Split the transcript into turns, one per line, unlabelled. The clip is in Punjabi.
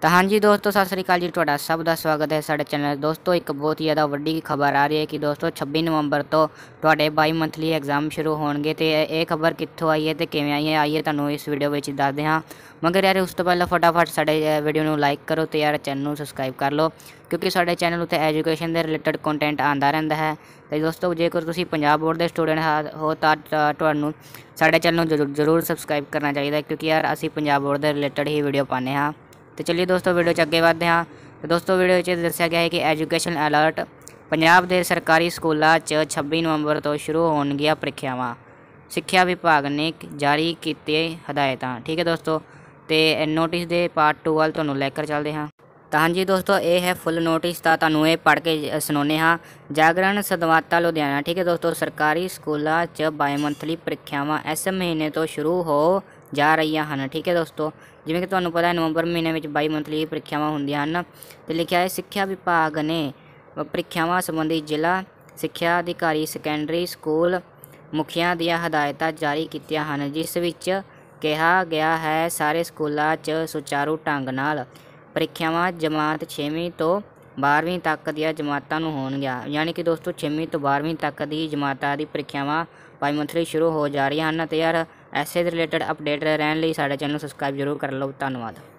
ਤਾਂ ਹਾਂਜੀ ਦੋਸਤੋ ਸਤਿ ਸ੍ਰੀ ਅਕਾਲ ਜੀ ਤੁਹਾਡਾ ਸਭ ਦਾ ਸਵਾਗਤ ਹੈ ਸਾਡੇ ਚੈਨਲ ਦੋਸਤੋ ਇੱਕ ਬਹੁਤ ਹੀ ਜ਼ਿਆਦਾ ਵੱਡੀ ਖਬਰ ਆ ਰਹੀ ਹੈ ਕਿ ਦੋਸਤੋ 26 ਨਵੰਬਰ ਤੋਂ ਤੁਹਾਡੇ ਬਾਈ ਮੰਥਲੀ ਐਗਜ਼ਾਮ ਸ਼ੁਰੂ ਹੋਣਗੇ ਤੇ ਇਹ ਖਬਰ ਕਿੱਥੋਂ ਆਈ ਹੈ ਤੇ ਕਿਵੇਂ ਆਈ ਹੈ ਆਈ ਹੈ ਤੁਹਾਨੂੰ ਇਸ ਵੀਡੀਓ ਵਿੱਚ ਦੱਸਦੇ ਹਾਂ ਮਗਰ ਯਾਰ ਉਸ ਤੋਂ ਪਹਿਲਾਂ ਫਟਾਫਟ ਸਾਡੇ ਵੀਡੀਓ ਨੂੰ ਲਾਈਕ ਕਰੋ ਤੇ ਯਾਰ ਚੈਨਲ ਨੂੰ ਸਬਸਕ੍ਰਾਈਬ ਕਰ ਲਓ ਕਿਉਂਕਿ ਸਾਡੇ ਚੈਨਲ ਉੱਤੇ ਐਜੂਕੇਸ਼ਨ ਦੇ ਰਿਲੇਟਡ ਕੰਟੈਂਟ ਆਂਦਾ ਰਹਿੰਦਾ ਹੈ ਤੇ ਦੋਸਤੋ ਜੇਕਰ ਤੁਸੀਂ ਪੰਜਾਬ ਬੋਰਡ ਦੇ ਸਟੂਡੈਂਟ ਹੋ ਤਾਂ ਤੁਹਾਨੂੰ ਸਾਡੇ ਚੈਨਲ ਨੂੰ ਜ਼ਰੂਰ ਸਬਸਕ੍ਰਾਈਬ ਕਰਨਾ ਚਾਹੀਦਾ ਕਿਉਂਕਿ ਯਾਰ ਅਸੀਂ ਪੰਜਾਬ ਬੋਰਡ ਦੇ ਰਿਲੇਟਡ ਹੀ ਵੀਡੀਓ ਪਾਉਂਦੇ ਹਾਂ ਤੇ ਚਲਿਏ ਦੋਸਤੋ ਵੀਡੀਓ 'ਚ ਅੱਗੇ ਵਧਦੇ ਹਾਂ ਤੇ ਦੋਸਤੋ ਵੀਡੀਓ 'ਚ ਦੱਸਿਆ ਗਿਆ ਹੈ ਕਿ ਐਜੂਕੇਸ਼ਨ ਅਲਰਟ ਪੰਜਾਬ ਦੇ ਸਰਕਾਰੀ ਸਕੂਲਾਂ 'ਚ 26 ਨਵੰਬਰ ਤੋਂ ਸ਼ੁਰੂ ਹੋਣਗੀਆਂ ਪ੍ਰੀਖਿਆਵਾਂ ਸਿੱਖਿਆ ਵਿਭਾਗ ਨੇ ਜਾਰੀ ਕੀਤੇ ਹਦਾਇਤਾਂ ਠੀਕ ਹੈ ਦੋਸਤੋ ਤੇ ਨੋਟਿਸ ਦੇ ਪਾਰਟ 2 ਵੱਲ ਤੁਹਾਨੂੰ ਲੈ ਕੇ ਚੱਲਦੇ ਹਾਂ ਤਾਂ ਹਾਂਜੀ ਦੋਸਤੋ ਇਹ ਹੈ ਫੁੱਲ ਨੋਟਿਸ ਤਾਂ ਤੁਹਾਨੂੰ ਇਹ ਪੜ੍ਹ ਕੇ ਸੁਣਾਉਨੇ ਹਾਂ ਜਾਗਰਣ ਸਦਵਾਤਾ ਲੁਧਿਆਣਾ ਠੀਕ ਹੈ ਦੋਸਤੋ ਸਰਕਾਰੀ ਸਕੂਲਾਂ 'ਚ ਬਾਇਮੰਥਲੀ ਪ੍ਰੀਖਿਆਵਾਂ ਇਸ ਮਹੀਨੇ ਤੋਂ ਸ਼ੁਰੂ ਹੋ ਜਾ ਰਹੀਆਂ ਹਨ ਠੀਕ ਹੈ ਦੋਸਤੋ ਜਿਵੇਂ ਕਿ ਤੁਹਾਨੂੰ ਪਤਾ ਹੈ ਨਵੰਬਰ ਮਹੀਨੇ ਵਿੱਚ 22 ਮੰਥਲੀ ਪ੍ਰੀਖਿਆਵਾਂ ਹੁੰਦੀਆਂ ਹਨ ਤੇ ਲਿਖਿਆ ਹੈ ਸਿੱਖਿਆ ਵਿਭਾਗ ਨੇ ਪ੍ਰੀਖਿਆਵਾਂ ਸੰਬੰਧੀ ਜ਼ਿਲ੍ਹਾ ਸਿੱਖਿਆ ਅਧਿਕਾਰੀ ਸੈਕੰਡਰੀ ਸਕੂਲ ਮੁਖੀਆਂ ਦੀਆਂ ਹਦਾਇਤਾਂ ਜਾਰੀ ਕੀਤੀਆਂ ਹਨ ਜਿਸ ਵਿੱਚ ਕਿਹਾ ਗਿਆ ਹੈ ਸਾਰੇ ਸਕੂਲਾਂ 'ਚ ਸੁਚਾਰੂ ਢੰਗ ਨਾਲ ਪ੍ਰੀਖਿਆਵਾਂ ਜਮਾਤ 6ਵੀਂ ਤੋਂ 12ਵੀਂ ਤੱਕ ਦੀਆਂ ਜਮਾਤਾਂ ਨੂੰ ਹੋਣਗੀਆਂ ਯਾਨੀ ਕਿ ਦੋਸਤੋ 6ਵੀਂ ਤੋਂ 12ਵੀਂ ਤੱਕ ਦੀ ਜਮਾਤਾਂ ਦੀ ਪ੍ਰੀਖਿਆਵਾਂ ਬਾਈ ਮੰਥਲੀ ਸ਼ੁਰੂ ਹੋ ਜਾ ਰਹੀਆਂ ਹਨ ਤੇ ਯਾਰ ਐਸੇ ਦੇ ਰਿਲੇਟਡ ਅਪਡੇਟ ਰਹਿਣ ਲਈ ਸਾਡੇ ਚੈਨਲ ਨੂੰ ਸਬਸਕ੍ਰਾਈਬ ਜ਼ਰੂਰ ਕਰ ਲਓ ਧੰਨਵਾਦ